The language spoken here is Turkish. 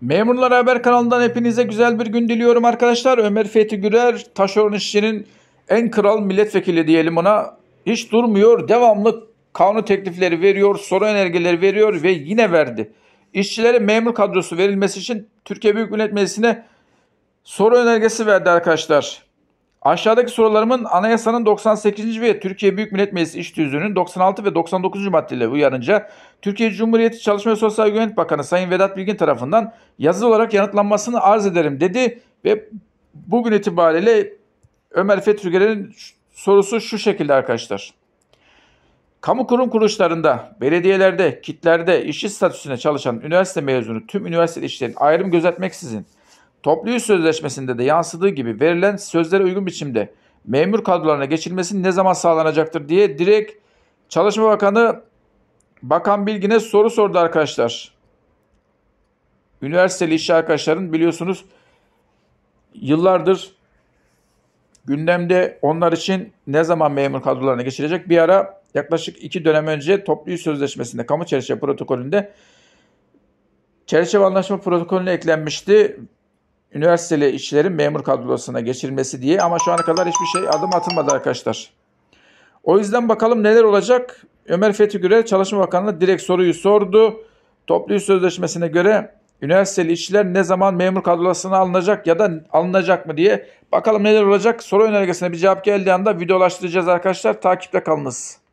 Memurlar Haber kanalından hepinize güzel bir gün diliyorum arkadaşlar. Ömer Fethi Gürer, Taşeron İşçi'nin en kral milletvekili diyelim ona. Hiç durmuyor, devamlı kanun teklifleri veriyor, soru önergeleri veriyor ve yine verdi. İşçilere memur kadrosu verilmesi için Türkiye Büyük Millet Meclisi'ne soru önergesi verdi arkadaşlar. Aşağıdaki sorularımın anayasanın 98. ve Türkiye Büyük Millet Meclisi İş Tüzüğü'nün 96 ve 99. maddeleri uyarınca Türkiye Cumhuriyeti Çalışma ve Sosyal Güvenlik Bakanı Sayın Vedat Bilgin tarafından yazılı olarak yanıtlanmasını arz ederim dedi ve bugün itibariyle Ömer Fethi sorusu şu şekilde arkadaşlar. Kamu kurum kuruluşlarında, belediyelerde, kitlerde işçi statüsüne çalışan üniversite mezunu tüm üniversite işlerin ayrım gözetmeksizin Toplu iş sözleşmesinde de yansıdığı gibi verilen sözlere uygun biçimde memur kadrolarına geçilmesi ne zaman sağlanacaktır diye direkt Çalışma Bakanı Bakan Bilgin'e soru sordu arkadaşlar. Üniversiteli işçi arkadaşların biliyorsunuz yıllardır gündemde onlar için ne zaman memur kadrolarına geçilecek? Bir ara yaklaşık iki dönem önce toplu iş sözleşmesinde kamu çerçeve protokolünde çerçeve anlaşma protokolüne eklenmişti üniversiteli işçilerin memur kadrosuna geçirilmesi diye ama şu ana kadar hiçbir şey adım atılmadı arkadaşlar. O yüzden bakalım neler olacak. Ömer Fethi Gürer Çalışma Bakanlığı direkt soruyu sordu. Toplu iş sözleşmesine göre üniversiteli işçiler ne zaman memur kadrosuna alınacak ya da alınacak mı diye bakalım neler olacak. Soru önergesine bir cevap geldiği anda videolaştıracağız arkadaşlar. Takipte kalınız.